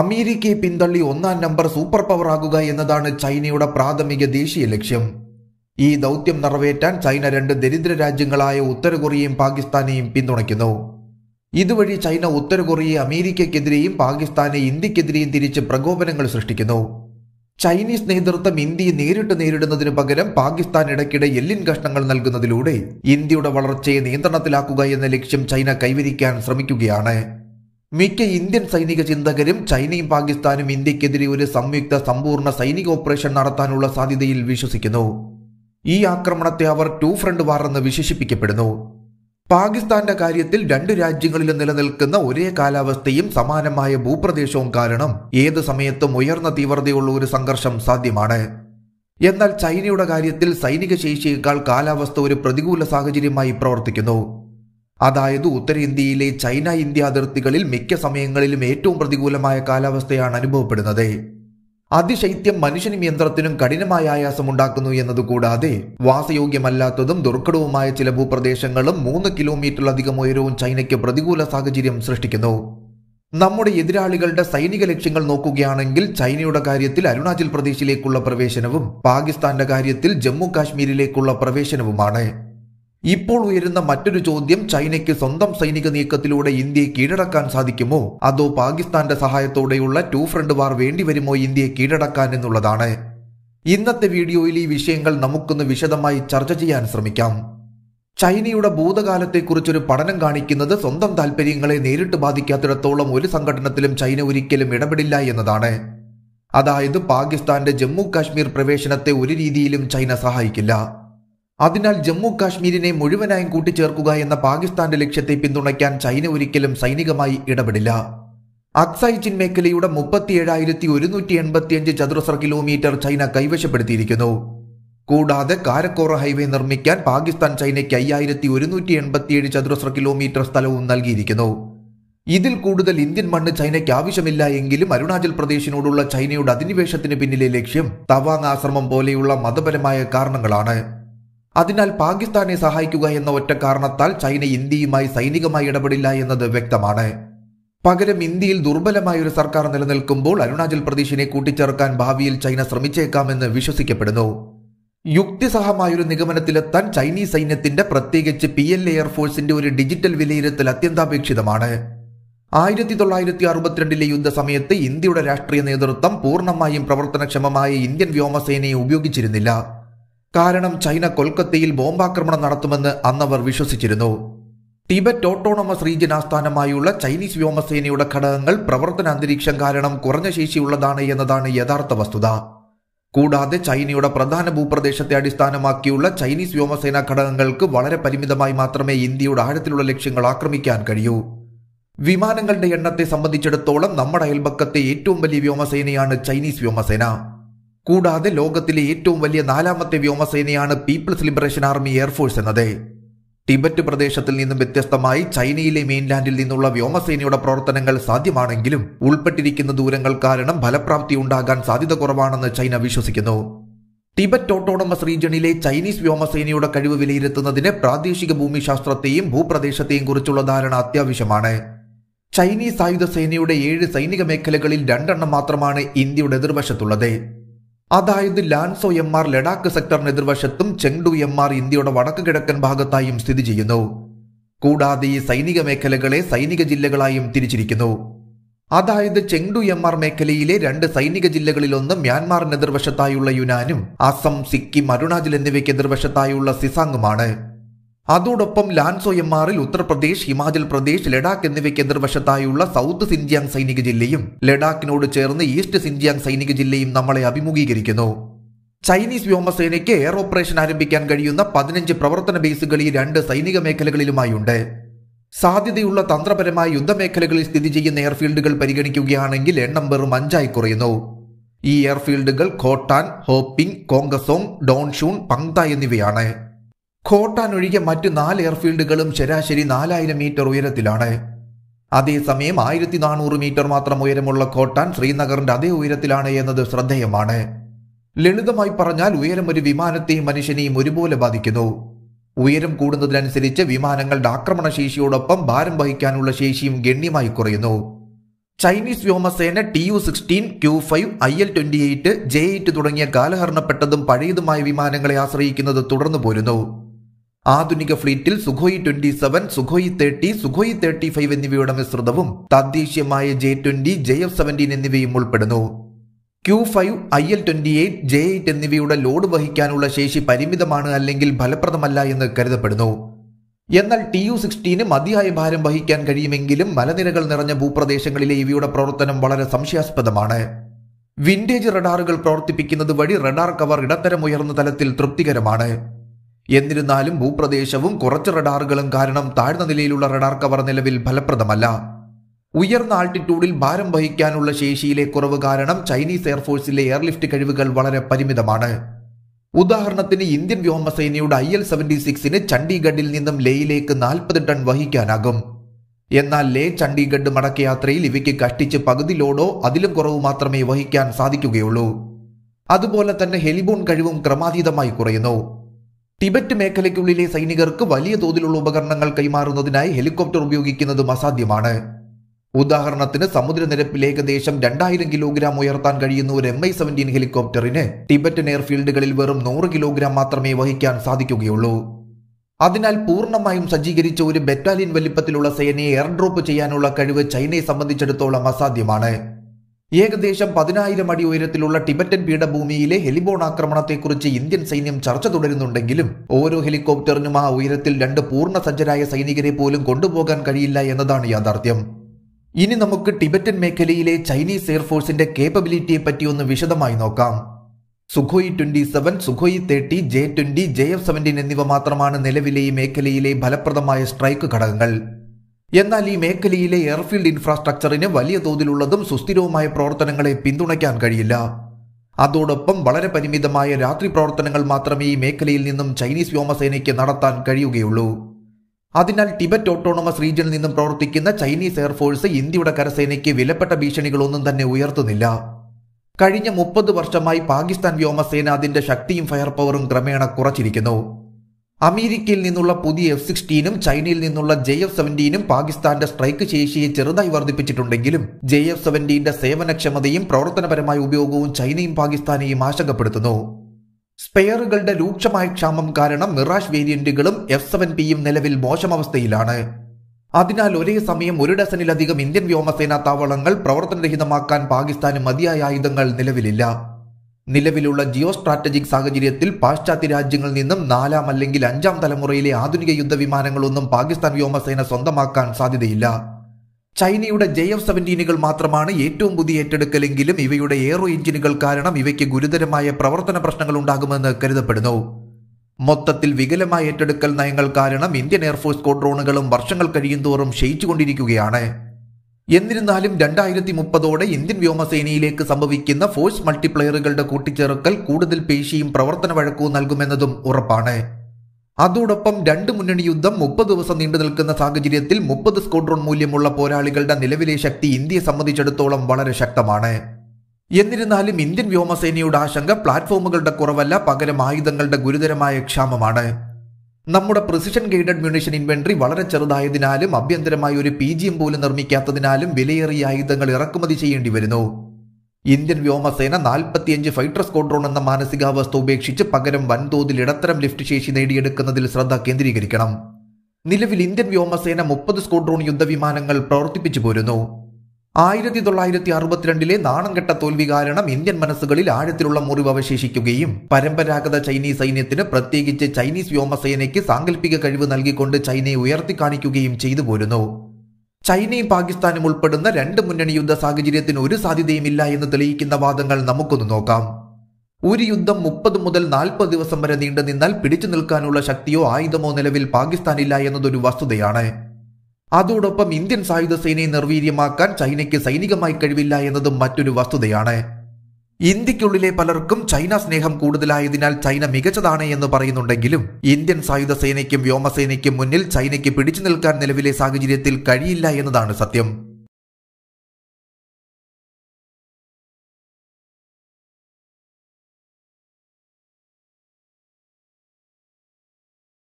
അമേരിക്കയെ പിന്തള്ളി ഒന്നാം നമ്പർ സൂപ്പർ പവർ ആകുക എന്നതാണ് ചൈനയുടെ പ്രാഥമിക ദേശീയ ലക്ഷ്യം ഈ ദൗത്യം നിറവേറ്റാൻ ചൈന രണ്ട് ദരിദ്ര രാജ്യങ്ങളായ ഉത്തര കൊറിയയും പാകിസ്ഥാനെയും പിന്തുണയ്ക്കുന്നു ഇതുവഴി ചൈന ഉത്തര കൊറിയയെ അമേരിക്കയ്ക്കെതിരെയും പാകിസ്ഥാനെ ഇന്ത്യക്കെതിരെയും തിരിച്ച് പ്രകോപനങ്ങൾ സൃഷ്ടിക്കുന്നു ചൈനീസ് നേതൃത്വം ഇന്ത്യയെ നേരിട്ട് നേരിടുന്നതിനു പകരം പാകിസ്ഥാൻ ഇടയ്ക്കിടെ എല്ലിൻ കഷ്ണങ്ങൾ നൽകുന്നതിലൂടെ ഇന്ത്യയുടെ വളർച്ചയെ നിയന്ത്രണത്തിലാക്കുക എന്ന ലക്ഷ്യം ചൈന കൈവരിക്കാൻ ശ്രമിക്കുകയാണ് മിക്ക ഇന്ത്യൻ സൈനിക ചിന്തകരും ചൈനയും പാകിസ്ഥാനും ഇന്ത്യക്കെതിരെ ഒരു സംയുക്ത സമ്പൂർണ്ണ സൈനിക ഓപ്പറേഷൻ നടത്താനുള്ള സാധ്യതയിൽ വിശ്വസിക്കുന്നു ഈ ആക്രമണത്തെ അവർ ടു ഫ്രണ്ട് വാർ എന്ന് വിശേഷിപ്പിക്കപ്പെടുന്നു പാകിസ്ഥാന്റെ കാര്യത്തിൽ രണ്ട് രാജ്യങ്ങളിലും നിലനിൽക്കുന്ന ഒരേ കാലാവസ്ഥയും സമാനമായ ഭൂപ്രദേശവും കാരണം ഏത് സമയത്തും ഉയർന്ന തീവ്രതയുള്ള ഒരു സംഘർഷം സാധ്യമാണ് എന്നാൽ ചൈനയുടെ കാര്യത്തിൽ സൈനിക ശേഷിയേക്കാൾ കാലാവസ്ഥ ഒരു പ്രതികൂല സാഹചര്യമായി പ്രവർത്തിക്കുന്നു അതായത് ഉത്തരേന്ത്യയിലെ ചൈന ഇന്ത്യ അതിർത്തികളിൽ മിക്ക സമയങ്ങളിലും ഏറ്റവും പ്രതികൂലമായ കാലാവസ്ഥയാണ് അനുഭവപ്പെടുന്നത് അതിശൈത്യം മനുഷ്യനും യന്ത്രത്തിനും കഠിനമായ ഉണ്ടാക്കുന്നു എന്നത് കൂടാതെ വാസയോഗ്യമല്ലാത്തതും ദുർഘടവുമായ ചില ഭൂപ്രദേശങ്ങളും മൂന്ന് കിലോമീറ്ററിലധികം ഉയരവും ചൈനയ്ക്ക് പ്രതികൂല സാഹചര്യം സൃഷ്ടിക്കുന്നു നമ്മുടെ എതിരാളികളുടെ സൈനിക ലക്ഷ്യങ്ങൾ നോക്കുകയാണെങ്കിൽ ചൈനയുടെ കാര്യത്തിൽ അരുണാചൽ പ്രദേശിലേക്കുള്ള പ്രവേശനവും പാകിസ്ഥാന്റെ കാര്യത്തിൽ ജമ്മു കാശ്മീരിലേക്കുള്ള പ്രവേശനവുമാണ് ഇപ്പോൾ ഉയരുന്ന മറ്റൊരു ചോദ്യം ചൈനയ്ക്ക് സ്വന്തം സൈനിക നീക്കത്തിലൂടെ ഇന്ത്യയെ കീഴടക്കാൻ സാധിക്കുമോ അതോ പാകിസ്ഥാന്റെ സഹായത്തോടെയുള്ള ടു ഫ്രണ്ട് വാർ വേണ്ടിവരുമോ ഇന്ത്യയെ കീഴടക്കാൻ എന്നുള്ളതാണ് ഇന്നത്തെ വീഡിയോയിൽ ഈ വിഷയങ്ങൾ നമുക്കൊന്ന് വിശദമായി ചർച്ച ചെയ്യാൻ ശ്രമിക്കാം ചൈനയുടെ ഭൂതകാലത്തെക്കുറിച്ചൊരു പഠനം കാണിക്കുന്നത് സ്വന്തം താൽപര്യങ്ങളെ നേരിട്ട് ബാധിക്കാത്തിടത്തോളം ഒരു സംഘടനത്തിലും ചൈന ഒരിക്കലും ഇടപെടില്ല എന്നതാണ് അതായത് പാകിസ്ഥാന്റെ ജമ്മു കാശ്മീർ പ്രവേശനത്തെ ഒരു രീതിയിലും ചൈന സഹായിക്കില്ല അതിനാൽ ജമ്മു കാശ്മീരിനെ മുഴുവനായും കൂട്ടിച്ചേർക്കുക എന്ന പാകിസ്ഥാന്റെ ലക്ഷ്യത്തെ പിന്തുണയ്ക്കാൻ ചൈന ഒരിക്കലും സൈനികമായി ഇടപെടില്ല അക്സായ് ചിൻ മേഖലയുടെ മുപ്പത്തിയേഴായിരത്തി ഒരുന്നൂറ്റി എൺപത്തിയഞ്ച് ചതുരശ്ര കിലോമീറ്റർ ചൈന കൈവശപ്പെടുത്തിയിരിക്കുന്നു കൂടാതെ കാരക്കോറ ഹൈവേ നിർമ്മിക്കാൻ പാകിസ്ഥാൻ ചൈനയ്ക്ക് അയ്യായിരത്തി ഒരുന്നൂറ്റി എൺപത്തിയേഴ് ചതുരശ്ര കിലോമീറ്റർ സ്ഥലവും നൽകിയിരിക്കുന്നു ഇതിൽ കൂടുതൽ ഇന്ത്യൻ മണ്ണ് ചൈനയ്ക്ക് ആവശ്യമില്ല എങ്കിലും അരുണാചൽ പ്രദേശിനോടുള്ള ചൈനയുടെ അധിനിവേശത്തിന് പിന്നിലെ ലക്ഷ്യം തവാങ് ആശ്രമം പോലെയുള്ള മതപരമായ കാരണങ്ങളാണ് അതിനാൽ പാകിസ്ഥാനെ സഹായിക്കുക എന്ന ഒറ്റ കാരണത്താൽ ചൈന ഇന്ത്യയുമായി സൈനികമായി ഇടപെടില്ല എന്നത് വ്യക്തമാണ് പകരം ഇന്ത്യയിൽ ദുർബലമായ ഒരു സർക്കാർ നിലനിൽക്കുമ്പോൾ അരുണാചൽ പ്രദേശിനെ കൂട്ടിച്ചേർക്കാൻ ഭാവിയിൽ ചൈന ശ്രമിച്ചേക്കാമെന്ന് വിശ്വസിക്കപ്പെടുന്നു യുക്തിസഹമായൊരു നിഗമനത്തിലെത്താൻ ചൈനീസ് സൈന്യത്തിന്റെ പ്രത്യേകിച്ച് പി എൽ എയർഫോഴ്സിന്റെ ഒരു ഡിജിറ്റൽ വിലയിരുത്തൽ അത്യന്താപേക്ഷിതമാണ് ആയിരത്തി തൊള്ളായിരത്തി അറുപത്തിരണ്ടിലെ യുദ്ധസമയത്ത് ഇന്ത്യയുടെ രാഷ്ട്രീയ നേതൃത്വം പൂർണ്ണമായും പ്രവർത്തനക്ഷമമായ ഇന്ത്യൻ വ്യോമസേനയെ ഉപയോഗിച്ചിരുന്നില്ല കാരണം ചൈന കൊൽക്കത്തയിൽ ബോംബാക്രമണം നടത്തുമെന്ന് അന്നവർ വിശ്വസിച്ചിരുന്നു ടിബറ്റ് ഓട്ടോണമസ് റീജിയൻ ആസ്ഥാനമായുള്ള ചൈനീസ് വ്യോമസേനയുടെ ഘടകങ്ങൾ പ്രവർത്തന അന്തരീക്ഷം കാരണം കുറഞ്ഞ ശേഷിയുള്ളതാണ് എന്നതാണ് യഥാർത്ഥ വസ്തുത കൂടാതെ ചൈനയുടെ പ്രധാന ഭൂപ്രദേശത്തെ അടിസ്ഥാനമാക്കിയുള്ള ചൈനീസ് വ്യോമസേനാ ഘടകങ്ങൾക്ക് വളരെ പരിമിതമായി മാത്രമേ ഇന്ത്യയുടെ ആഴത്തിലുള്ള ലക്ഷ്യങ്ങൾ ആക്രമിക്കാൻ കഴിയൂ വിമാനങ്ങളുടെ എണ്ണത്തെ സംബന്ധിച്ചിടത്തോളം നമ്മുടെ അയൽപക്കത്തെ ഏറ്റവും വലിയ വ്യോമസേനയാണ് ചൈനീസ് വ്യോമസേന കൂടാതെ ലോകത്തിലെ ഏറ്റവും വലിയ നാലാമത്തെ വ്യോമസേനയാണ് പീപ്പിൾസ് ലിബറേഷൻ ആർമി എയർഫോഴ്സ് എന്നത് ടിബറ്റ് പ്രദേശത്തിൽ നിന്നും വ്യത്യസ്തമായി ചൈനയിലെ മെയിൻലാൻഡിൽ നിന്നുള്ള വ്യോമസേനയുടെ പ്രവർത്തനങ്ങൾ സാധ്യമാണെങ്കിലും ഉൾപ്പെട്ടിരിക്കുന്ന ദൂരങ്ങൾ കാരണം ഫലപ്രാപ്തി ഉണ്ടാകാൻ സാധ്യത കുറവാണെന്ന് ചൈന വിശ്വസിക്കുന്നു ടിബറ്റ് ഓട്ടോണമസ് റീജിയണിലെ ചൈനീസ് വ്യോമസേനയുടെ കഴിവ് വിലയിരുത്തുന്നതിന് പ്രാദേശിക ഭൂമിശാസ്ത്രത്തെയും ഭൂപ്രദേശത്തെയും കുറിച്ചുള്ള ധാരണ അത്യാവശ്യമാണ് ചൈനീസ് ആയുധ സേനയുടെ ഏഴ് സൈനിക മേഖലകളിൽ രണ്ടെണ്ണം മാത്രമാണ് ഇന്ത്യയുടെ എതിർവശത്തുള്ളത് അതായത് ലാൻസോ എം ആർ ലഡാക്ക് സെക്ടറിന് എതിർവശത്തും ചെങ്ഡു എം ആർ ഇന്ത്യയുടെ വടക്ക് കിഴക്കൻ ഭാഗത്തായും സ്ഥിതി ചെയ്യുന്നു കൂടാതെ ഈ സൈനിക മേഖലകളെ സൈനിക ജില്ലകളായും തിരിച്ചിരിക്കുന്നു അതായത് ചെങ്ഡു എം ആർ മേഖലയിലെ രണ്ട് സൈനിക ജില്ലകളിലൊന്ന് മ്യാൻമാറിന് എതിർവശത്തായുള്ള യുനാനും അസം സിക്കിം അരുണാചൽ എന്നിവയ്ക്ക് എതിർവശത്തായുള്ള സിസാങ്ങുമാണ് അതോടൊപ്പം ലാൻസോ എം ആറിൽ ഉത്തർപ്രദേശ് ഹിമാചൽ പ്രദേശ് ലഡാക്ക് എന്നിവയ്ക്ക് എതിർവശത്തായുള്ള സൗത്ത് സിൻജിയാങ് സൈനിക ജില്ലയും ലഡാക്കിനോട് ചേർന്ന് ഈസ്റ്റ് സിൻജിയാങ് സൈനിക ജില്ലയും നമ്മളെ അഭിമുഖീകരിക്കുന്നു ചൈനീസ് വ്യോമസേനയ്ക്ക് എയർ ഓപ്പറേഷൻ ആരംഭിക്കാൻ കഴിയുന്ന പതിനഞ്ച് പ്രവർത്തന ബേസുകൾ ഈ രണ്ട് സൈനിക മേഖലകളിലുമായുണ്ട് സാധ്യതയുള്ള തന്ത്രപരമായ യുദ്ധമേഖലകളിൽ സ്ഥിതി ചെയ്യുന്ന എയർഫീൽഡുകൾ പരിഗണിക്കുകയാണെങ്കിൽ എണ്ണം വെറും അഞ്ചായി കുറയുന്നു ഈ എയർഫീൽഡുകൾ ഖോട്ടാൻ ഹോപ്പിംഗ് കോങ്കസോങ് ഡോൺഷൂൺ പങ്ത എന്നിവയാണ് കോട്ടാൻ ഒഴികെ മറ്റ് നാല് എയർഫീൽഡുകളും ശരാശരി നാലായിരം മീറ്റർ ഉയരത്തിലാണ് അതേസമയം ആയിരത്തി നാനൂറ് മീറ്റർ മാത്രം ഉയരമുള്ള കോട്ടാൻ ശ്രീനഗറിന്റെ അതേ ഉയരത്തിലാണ് എന്നത് ശ്രദ്ധേയമാണ് ലളിതമായി പറഞ്ഞാൽ ഉയരം ഒരു വിമാനത്തെയും മനുഷ്യനെയും ഒരുപോലെ ബാധിക്കുന്നു ഉയരം കൂടുന്നതിനനുസരിച്ച് വിമാനങ്ങളുടെ ആക്രമണശേഷിയോടൊപ്പം ഭാരം വഹിക്കാനുള്ള ശേഷിയും ഗണ്യമായി കുറയുന്നു ചൈനീസ് വ്യോമസേന T U sixteen Q five I L twenty eight J eight തുടങ്ങിയ കാലഹരണപ്പെട്ടതും പഴയതുമായ വിമാനങ്ങളെ ആശ്രയിക്കുന്നത് തുടർന്നു പോരുന്നു ആധുനിക ഫ്ലീറ്റിൽ Sukhoi twenty seven Sukhoi thirty Sukhoi thirty five എന്നിവയുടെ മിശ്രിതവും തദ്ദേശീയമായ J twenty J F seventeen എന്നിവയും ഉൾപ്പെടുന്നു Q five I L twenty eight J eight എന്നിവയുടെ ലോഡ് വഹിക്കാനുള്ള ശേഷി പരിമിതമാണ് അല്ലെങ്കിൽ ഫലപ്രദമല്ല എന്ന് കരുതപ്പെടുന്നു എന്നാൽ ടി യു സിക്സ്റ്റീന് മതിയായ ഭാരം വഹിക്കാൻ കഴിയുമെങ്കിലും മലനിരകൾ നിറഞ്ഞ ഭൂപ്രദേശങ്ങളിലെ ഇവയുടെ പ്രവർത്തനം വളരെ സംശയാസ്പദമാണ് വിന്റേജ് റഡാറുകൾ പ്രവർത്തിപ്പിക്കുന്നത് വഴി റഡാർ കവർ ഇടത്തരം ഉയർന്ന തലത്തിൽ തൃപ്തികരമാണ് എന്നിരുന്നാലും ഭൂപ്രദേശവും കുറച്ച് റഡാറുകളും കാരണം താഴ്ന്ന നിലയിലുള്ള റഡാർ കവർ നിലവിൽ ഫലപ്രദമല്ല ഉയർന്ന ആൾട്ടിറ്റ്യൂഡിൽ ഭാരം വഹിക്കാനുള്ള ശേഷിയിലെ കുറവ് കാരണം ചൈനീസ് എയർഫോഴ്സിലെ എയർലിഫ്റ്റ് കഴിവുകൾ വളരെ പരിമിതമാണ് ഉദാഹരണത്തിന് ഇന്ത്യൻ വ്യോമസേനയുടെ ഐ എൽ സെവന്റി സിക്സിന് ചണ്ഡീഗഡിൽ നിന്നും ലേയിലേക്ക് നാൽപ്പത് ടൺ വഹിക്കാനാകും എന്നാൽ ലേ ചണ്ഡീഗഡ് മടക്കയാത്രയിൽ ഇവയ്ക്ക് കഷ്ടിച്ച് ലോഡോ അതിലും കുറവ് മാത്രമേ വഹിക്കാൻ സാധിക്കുകയുള്ളൂ അതുപോലെ തന്നെ ഹെലിബോൺ കഴിവും ക്രമാതീതമായി കുറയുന്നു ടിബറ്റ് മേഖലയ്ക്കുള്ളിലെ സൈനികർക്ക് വലിയ തോതിലുള്ള ഉപകരണങ്ങൾ കൈമാറുന്നതിനായി ഹെലികോപ്റ്റർ ഉപയോഗിക്കുന്നതും അസാധ്യമാണ് ഉദാഹരണത്തിന് സമുദ്രനിരപ്പിൽ ഏകദേശം രണ്ടായിരം കിലോഗ്രാം ഉയർത്താൻ കഴിയുന്ന ഒരു എം ഐ സെവൻറ്റീൻ ഹെലികോപ്റ്ററിന് ടിബറ്റൻ എയർഫീൽഡുകളിൽ വെറും നൂറ് കിലോഗ്രാം മാത്രമേ വഹിക്കാൻ സാധിക്കുകയുള്ളൂ അതിനാൽ പൂർണ്ണമായും സജ്ജീകരിച്ച ഒരു ബറ്റാലിയൻ വലിപ്പത്തിലുള്ള സേനയെ ഡ്രോപ്പ് ചെയ്യാനുള്ള കഴിവ് ചൈനയെ സംബന്ധിച്ചിടത്തോളം അസാധ്യമാണ് ഏകദേശം പതിനായിരം അടി ഉയരത്തിലുള്ള ടിബറ്റൻ പീഠഭൂമിയിലെ ഹെലിബോൺ ആക്രമണത്തെക്കുറിച്ച് ഇന്ത്യൻ സൈന്യം ചർച്ച തുടരുന്നുണ്ടെങ്കിലും ഓരോ ഹെലികോപ്റ്ററിനും ആ ഉയരത്തിൽ രണ്ട് പൂർണ്ണ സജ്ജരായ സൈനികരെ പോലും കൊണ്ടുപോകാൻ കഴിയില്ല എന്നതാണ് യാഥാർത്ഥ്യം ഇനി നമുക്ക് ടിബറ്റൻ മേഖലയിലെ ചൈനീസ് എയർഫോഴ്സിന്റെ കേപ്പബിലിറ്റിയെ പറ്റി ഒന്ന് വിശദമായി നോക്കാം Sukhoi twenty seven Sukhoi thirty J twenty J F seventeen എന്നിവ മാത്രമാണ് നിലവിലെ ഈ മേഖലയിലെ ഫലപ്രദമായ സ്ട്രൈക്ക് ഘടകങ്ങൾ എന്നാൽ ഈ മേഖലയിലെ എയർഫീൽഡ് ഇൻഫ്രാസ്ട്രക്ചറിന് വലിയ തോതിലുള്ളതും സുസ്ഥിരവുമായ പ്രവർത്തനങ്ങളെ പിന്തുണയ്ക്കാൻ കഴിയില്ല അതോടൊപ്പം വളരെ പരിമിതമായ രാത്രി പ്രവർത്തനങ്ങൾ മാത്രമേ ഈ മേഖലയിൽ നിന്നും ചൈനീസ് വ്യോമസേനയ്ക്ക് നടത്താൻ കഴിയുകയുള്ളൂ അതിനാൽ ടിബറ്റ് ഓട്ടോണമസ് റീജിയനിൽ നിന്നും പ്രവർത്തിക്കുന്ന ചൈനീസ് എയർഫോഴ്സ് ഇന്ത്യയുടെ കരസേനയ്ക്ക് വിലപ്പെട്ട ഭീഷണികളൊന്നും തന്നെ ഉയർത്തുന്നില്ല കഴിഞ്ഞ മുപ്പത് വർഷമായി പാകിസ്ഥാൻ വ്യോമസേന അതിന്റെ ശക്തിയും ഫയർ പവറും ക്രമേണ കുറച്ചിരിക്കുന്നു അമേരിക്കയിൽ നിന്നുള്ള പുതിയ എഫ് സിക്സ്റ്റീനും ചൈനയിൽ നിന്നുള്ള ജെ എഫ് സെവൻറ്റീനും പാകിസ്ഥാന്റെ സ്ട്രൈക്ക് ശേഷിയെ ചെറുതായി വർദ്ധിപ്പിച്ചിട്ടുണ്ടെങ്കിലും ജെ എഫ് സെവൻറ്റീന്റെ സേവനക്ഷമതയും പ്രവർത്തനപരമായ ഉപയോഗവും ചൈനയും പാകിസ്ഥാനെയും ആശങ്കപ്പെടുത്തുന്നു സ്പെയറുകളുടെ രൂക്ഷമായ ക്ഷാമം കാരണം മിറാഷ് വേരിയന്റുകളും എഫ് സെവൻ പിയും നിലവിൽ മോശമവസ്ഥയിലാണ് അവസ്ഥയിലാണ് അതിനാൽ ഒരേ സമയം ഒരു ഡസനിലധികം ഇന്ത്യൻ വ്യോമസേനാ താവളങ്ങൾ പ്രവർത്തനരഹിതമാക്കാൻ പാകിസ്ഥാന് മതിയായ ആയുധങ്ങൾ നിലവിലില്ല നിലവിലുള്ള ജിയോ സ്ട്രാറ്റജിക് സാഹചര്യത്തിൽ പാശ്ചാത്യ രാജ്യങ്ങളിൽ നിന്നും നാലാം അല്ലെങ്കിൽ അഞ്ചാം തലമുറയിലെ ആധുനിക യുദ്ധവിമാനങ്ങളൊന്നും പാകിസ്ഥാൻ വ്യോമസേന സ്വന്തമാക്കാൻ സാധ്യതയില്ല ചൈനയുടെ ജെ എഫ് സെവൻറ്റീനുകൾ മാത്രമാണ് ഏറ്റവും പുതിയ ഏറ്റെടുക്കലെങ്കിലും ഇവയുടെ എയറോ എഞ്ചിനുകൾ കാരണം ഇവയ്ക്ക് ഗുരുതരമായ പ്രവർത്തന പ്രശ്നങ്ങൾ ഉണ്ടാകുമെന്ന് കരുതപ്പെടുന്നു മൊത്തത്തിൽ വികലമായ ഏറ്റെടുക്കൽ നയങ്ങൾ കാരണം ഇന്ത്യൻ എയർഫോഴ്സ് കോഡ്രോണുകളും വർഷങ്ങൾ കഴിയുന്തോറും ക്ഷയിച്ചുകൊണ്ടിരിക്കുകയാണ് എന്നിരുന്നാലും രണ്ടായിരത്തി മുപ്പതോടെ ഇന്ത്യൻ വ്യോമസേനയിലേക്ക് സംഭവിക്കുന്ന ഫോഴ്സ് മൾട്ടിപ്ലയറുകളുടെ കൂട്ടിച്ചേർക്കൽ കൂടുതൽ പേശിയും പ്രവർത്തന വഴക്കവും നൽകുമെന്നതും ഉറപ്പാണ് അതോടൊപ്പം രണ്ട് മുന്നണി യുദ്ധം മുപ്പത് ദിവസം നീണ്ടു നിൽക്കുന്ന സാഹചര്യത്തിൽ മുപ്പത് സ്കോഡ്രോൺ മൂല്യമുള്ള പോരാളികളുടെ നിലവിലെ ശക്തി ഇന്ത്യയെ സംബന്ധിച്ചിടത്തോളം വളരെ ശക്തമാണ് എന്നിരുന്നാലും ഇന്ത്യൻ വ്യോമസേനയുടെ ആശങ്ക പ്ലാറ്റ്ഫോമുകളുടെ കുറവല്ല പകരം ആയുധങ്ങളുടെ ഗുരുതരമായ ക്ഷാമമാണ് നമ്മുടെ പ്രിസിഷൻ ഗൈഡഡ് മ്യൂണിഷൻ ഇൻവെന്ററി വളരെ ചെറുതായതിനാലും അഭ്യന്തരമായി ഒരു പി ജിയും പോലും നിർമ്മിക്കാത്തതിനാലും വിലയേറിയ ആയുധങ്ങൾ ഇറക്കുമതി ചെയ്യേണ്ടി വരുന്നു ഇന്ത്യൻ വ്യോമസേന നാൽപ്പത്തിയഞ്ച് ഫൈറ്റർ സ്കോഡ്രോൺ എന്ന മാനസികാവസ്ഥ ഉപേക്ഷിച്ച് പകരം വൻതോതിൽ ഇടത്തരം ലിഫ്റ്റ് ശേഷി നേടിയെടുക്കുന്നതിൽ ശ്രദ്ധ കേന്ദ്രീകരിക്കണം നിലവിൽ ഇന്ത്യൻ വ്യോമസേന മുപ്പത് സ്കോഡ്രോൺ യുദ്ധവിമാനങ്ങൾ പ്രവർത്തിപ്പിച്ചു പോരുന്നു ആയിരത്തി തൊള്ളായിരത്തി അറുപത്തിരണ്ടിലെ നാണംകെട്ട തോൽവി കാരണം ഇന്ത്യൻ മനസ്സുകളിൽ ആഴത്തിലുള്ള മുറിവ് അവശേഷിക്കുകയും പരമ്പരാഗത ചൈനീസ് സൈന്യത്തിന് പ്രത്യേകിച്ച് ചൈനീസ് വ്യോമസേനയ്ക്ക് സാങ്കല്പിക കഴിവ് നൽകിക്കൊണ്ട് ചൈനയെ ഉയർത്തിക്കാണിക്കുകയും ചെയ്തു പോരുന്നു ചൈനയും പാകിസ്ഥാനും ഉൾപ്പെടുന്ന രണ്ട് മുന്നണി യുദ്ധ സാഹചര്യത്തിന് ഒരു സാധ്യതയുമില്ല എന്ന് തെളിയിക്കുന്ന വാദങ്ങൾ നമുക്കൊന്ന് നോക്കാം ഒരു യുദ്ധം മുപ്പത് മുതൽ നാൽപ്പത് ദിവസം വരെ നീണ്ടു നിന്നാൽ പിടിച്ചു നിൽക്കാനുള്ള ശക്തിയോ ആയുധമോ നിലവിൽ പാകിസ്ഥാനില്ല എന്നതൊരു വസ്തുതയാണ് അതോടൊപ്പം ഇന്ത്യൻ സായുധ സേനയെ നിർവീര്യമാക്കാൻ ചൈനയ്ക്ക് സൈനികമായി കഴിവില്ല എന്നതും മറ്റൊരു വസ്തുതയാണ് ഇന്ത്യക്കുള്ളിലെ പലർക്കും ചൈന സ്നേഹം കൂടുതലായതിനാൽ ചൈന മികച്ചതാണ് എന്ന് പറയുന്നുണ്ടെങ്കിലും ഇന്ത്യൻ സായുധ സേനയ്ക്കും വ്യോമസേനയ്ക്കും മുന്നിൽ ചൈനയ്ക്ക് പിടിച്ചു നിൽക്കാൻ നിലവിലെ സാഹചര്യത്തിൽ കഴിയില്ല എന്നതാണ് സത്യം